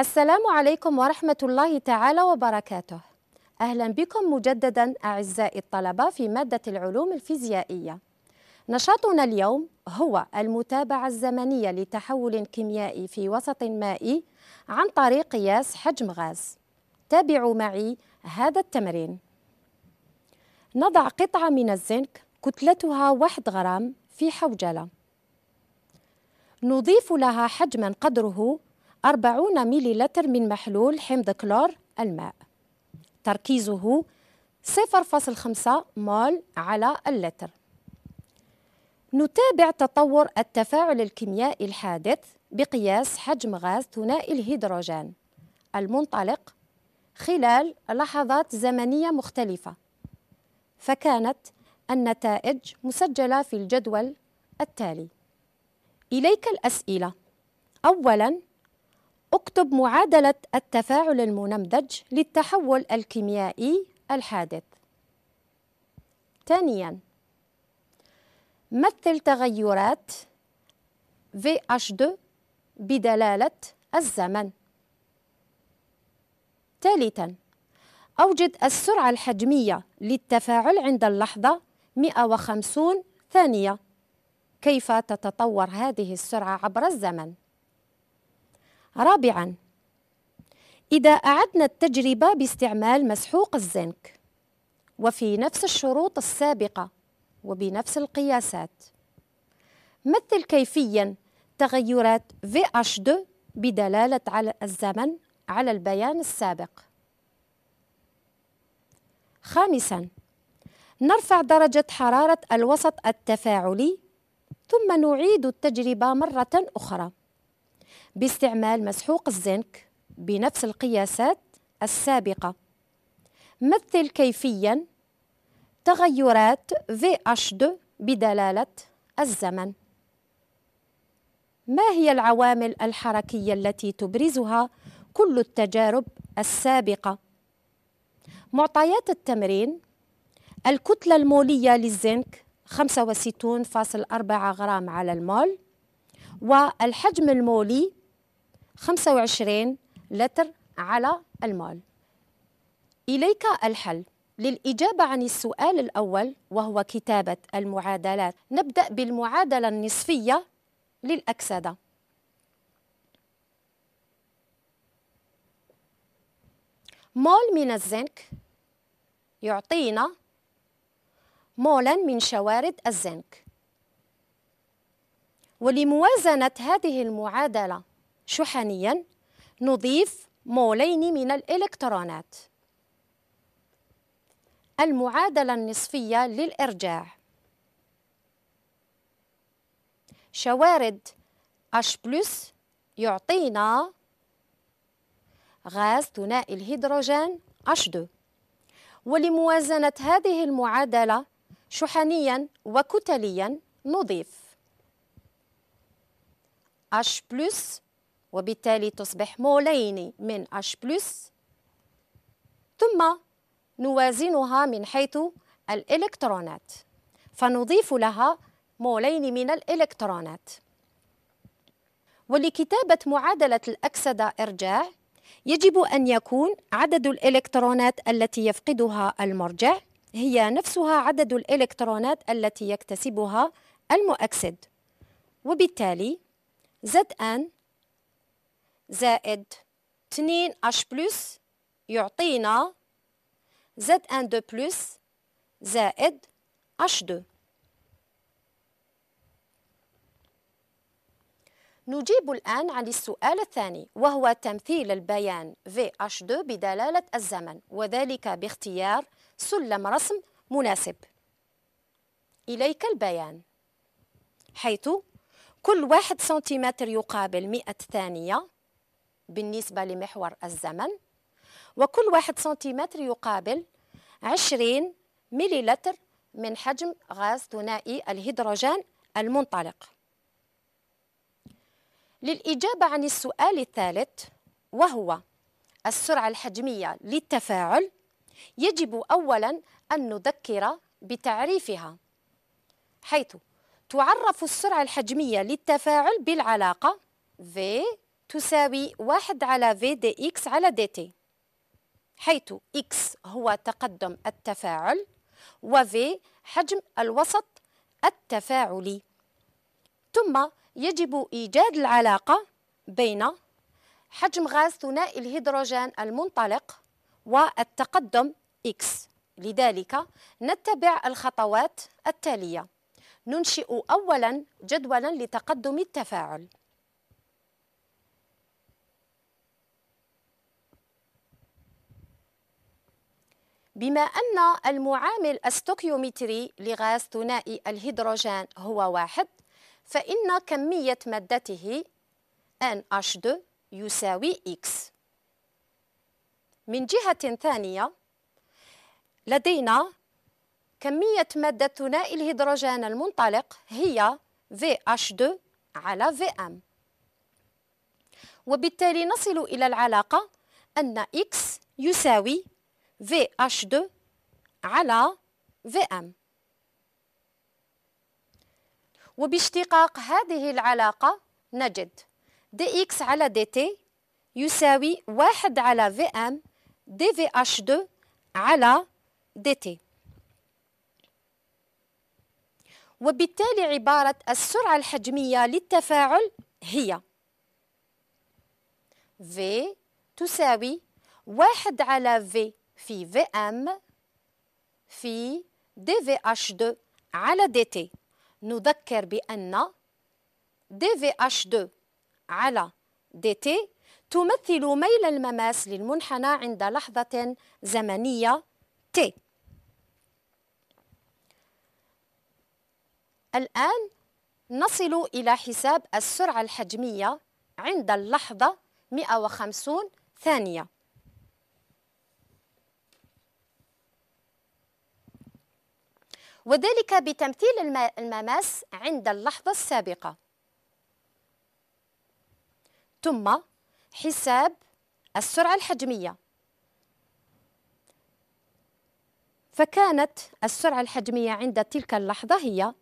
السلام عليكم ورحمة الله تعالى وبركاته أهلا بكم مجددا أعزائي الطلبة في مادة العلوم الفيزيائية نشاطنا اليوم هو المتابعة الزمنية لتحول كيميائي في وسط مائي عن طريق قياس حجم غاز تابعوا معي هذا التمرين نضع قطعة من الزنك كتلتها 1 غرام في حوجلة نضيف لها حجما قدره 40 لتر من محلول حمض كلور الماء تركيزه 0.5 مول على اللتر نتابع تطور التفاعل الكيميائي الحادث بقياس حجم غاز ثنائي الهيدروجين المنطلق خلال لحظات زمنية مختلفة فكانت النتائج مسجلة في الجدول التالي إليك الأسئلة أولاً اكتب معادلة التفاعل المنمذج للتحول الكيميائي الحادث ثانياً مثل تغيرات VH2 بدلالة الزمن ثالثاً أوجد السرعة الحجمية للتفاعل عند اللحظة 150 ثانية كيف تتطور هذه السرعة عبر الزمن؟ رابعاً إذا أعدنا التجربة باستعمال مسحوق الزنك وفي نفس الشروط السابقة وبنفس القياسات مثل كيفيا تغيرات VH2 بدلالة على الزمن على البيان السابق خامسا نرفع درجة حرارة الوسط التفاعلي ثم نعيد التجربة مرة أخرى باستعمال مسحوق الزنك بنفس القياسات السابقة مثل كيفيا تغيرات VH2 بدلالة الزمن ما هي العوامل الحركية التي تبرزها كل التجارب السابقة؟ معطيات التمرين الكتلة المولية للزنك 65.4 غرام على المول والحجم المولي 25 لتر على المال إليك الحل للإجابة عن السؤال الأول وهو كتابة المعادلات نبدأ بالمعادلة النصفية للأكسدة مول من الزنك يعطينا مولا من شوارد الزنك ولموازنة هذه المعادلة شحنيا نضيف مولين من الإلكترونات المعادلة النصفية للإرجاع شوارد H+, يعطينا غاز ثنائي الهيدروجين H2 ولموازنة هذه المعادلة شحنيا وكتليا نضيف H وبالتالي تصبح مولين من H ثم نوازنها من حيث الإلكترونات فنضيف لها مولين من الإلكترونات ولكتابة معادلة الأكسدة إرجاع يجب أن يكون عدد الإلكترونات التي يفقدها المرجع هي نفسها عدد الإلكترونات التي يكتسبها المؤكسد وبالتالي زد ان زائد 2 اش بلس يعطينا زد ان دو بلس زائد اش دو نجيب الآن عن السؤال الثاني وهو تمثيل البيان VH2 بدلالة الزمن وذلك باختيار سلم رسم مناسب إليك البيان حيث كل واحد سنتيمتر يقابل مئة ثانية بالنسبة لمحور الزمن وكل واحد سنتيمتر يقابل ميلي لتر من حجم غاز ثنائي الهيدروجين المنطلق للإجابة عن السؤال الثالث وهو السرعة الحجمية للتفاعل يجب أولا أن نذكر بتعريفها حيث تعرف السرعة الحجمية للتفاعل بالعلاقة V تساوي واحد على V dx على dt حيث X هو تقدم التفاعل و V حجم الوسط التفاعلي ثم يجب إيجاد العلاقة بين حجم غاز ثنائي الهيدروجين المنطلق والتقدم X لذلك نتبع الخطوات التالية ننشئ أولا جدولا لتقدم التفاعل بما أن المعامل الستوكيومتري لغاز ثنائي الهيدروجين هو واحد فإن كمية مادته NH2 يساوي X من جهة ثانية لدينا كمية مادة ثنائي الهيدروجين المنطلق هي VH2 على VM وبالتالي نصل إلى العلاقة أن X يساوي VH2 على VM وباشتقاق هذه العلاقة نجد dx على dt يساوي واحد على vm dvh2 على dt وبالتالي عبارة السرعة الحجمية للتفاعل هي V تساوي واحد على V في Vm في dVH2 على dt نذكر بأن dVH2 على dt تمثل ميل المماس للمنحنى عند لحظة زمنية t الآن نصل إلى حساب السرعة الحجمية عند اللحظة 150 ثانية وذلك بتمثيل المماس عند اللحظة السابقة ثم حساب السرعة الحجمية فكانت السرعة الحجمية عند تلك اللحظة هي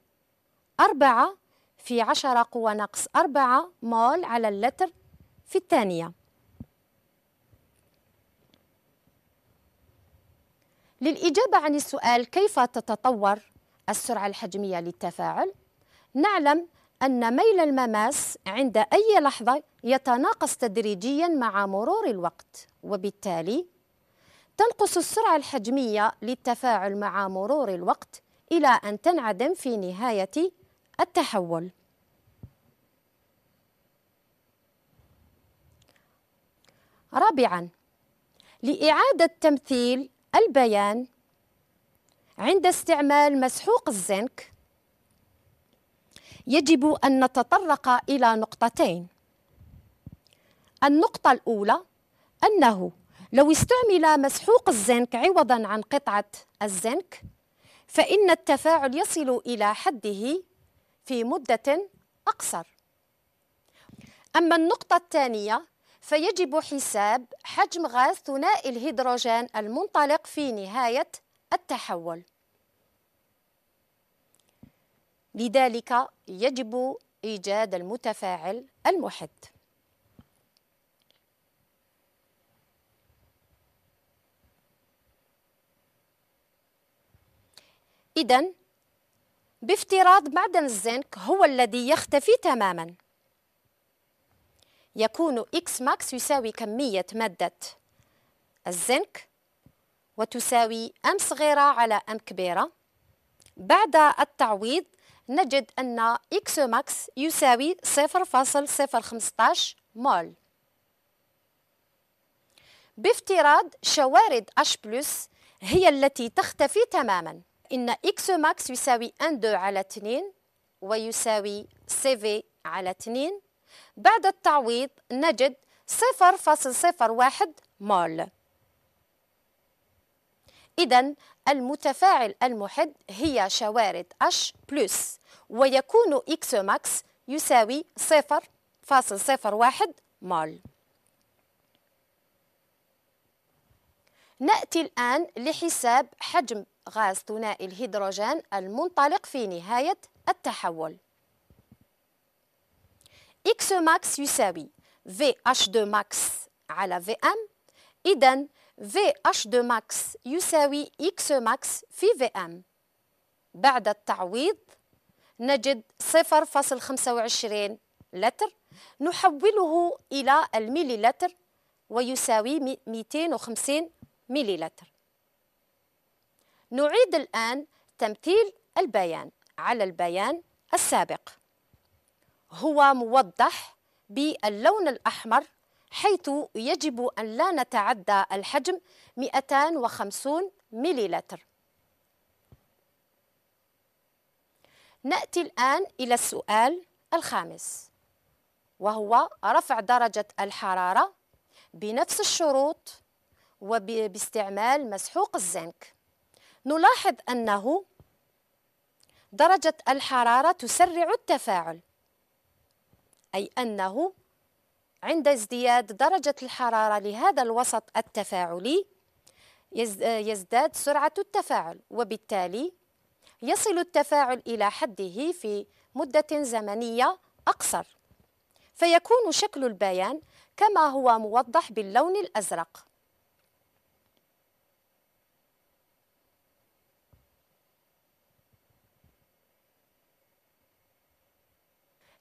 أربعة في عشرة قوة ناقص أربعة مول على اللتر في الثانية للإجابة عن السؤال كيف تتطور السرعة الحجمية للتفاعل نعلم أن ميل المماس عند أي لحظة يتناقص تدريجيا مع مرور الوقت وبالتالي تنقص السرعة الحجمية للتفاعل مع مرور الوقت إلى أن تنعدم في نهاية التحول رابعا لإعادة تمثيل البيان عند استعمال مسحوق الزنك يجب أن نتطرق إلى نقطتين النقطة الأولى أنه لو استعمل مسحوق الزنك عوضا عن قطعة الزنك فإن التفاعل يصل إلى حده في مدة أقصر أما النقطة الثانية فيجب حساب حجم غاز ثنائي الهيدروجين المنطلق في نهاية التحول لذلك يجب إيجاد المتفاعل المحد إذا بافتراض معدن الزنك هو الذي يختفي تماما يكون إكس ماكس يساوي كمية مادة الزنك وتساوي أم صغيرة على أم كبيرة بعد التعويض نجد أن إكس ماكس يساوي 0.015 مول بافتراض شوارد H+, هي التي تختفي تماماً إن إكس ماكس يساوي أن دو على 2 ويساوي سي في على 2 بعد التعويض نجد 0.01 مول إذا المتفاعل المحد هي شوارد H بلس ويكون إكس ماكس يساوي 0.01 مول نأتي الآن لحساب حجم غاز ثنائي الهيدروجين المنطلق في نهاية التحول X max يساوي VH2 max على VM إذا VH2 max يساوي X max في VM بعد التعويض نجد 0.25 لتر نحوله إلى المليلتر ويساوي 250 مليلتر نعيد الآن تمثيل البيان على البيان السابق هو موضح باللون الأحمر حيث يجب أن لا نتعدى الحجم 250 مليلتر نأتي الآن إلى السؤال الخامس وهو رفع درجة الحرارة بنفس الشروط وباستعمال مسحوق الزنك نلاحظ أنه درجة الحرارة تسرع التفاعل أي أنه عند ازدياد درجة الحرارة لهذا الوسط التفاعلي يزداد سرعة التفاعل وبالتالي يصل التفاعل إلى حده في مدة زمنية أقصر فيكون شكل البيان كما هو موضح باللون الأزرق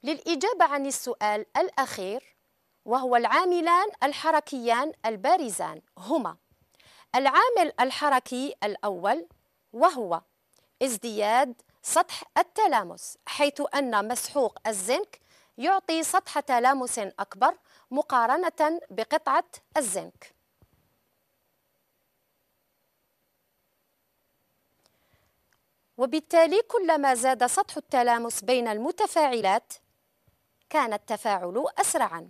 للإجابة عن السؤال الأخير وهو العاملان الحركيان البارزان هما العامل الحركي الأول وهو ازدياد سطح التلامس حيث أن مسحوق الزنك يعطي سطح تلامس أكبر مقارنة بقطعة الزنك وبالتالي كلما زاد سطح التلامس بين المتفاعلات كان التفاعل أسرعا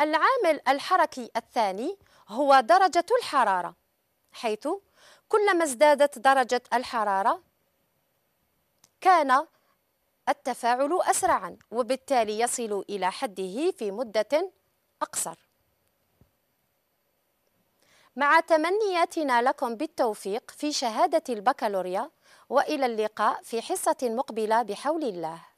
العامل الحركي الثاني هو درجة الحرارة حيث كلما ازدادت درجة الحرارة كان التفاعل أسرعا وبالتالي يصل إلى حده في مدة أقصر مع تمنياتنا لكم بالتوفيق في شهادة البكالوريا والى اللقاء في حصه مقبله بحول الله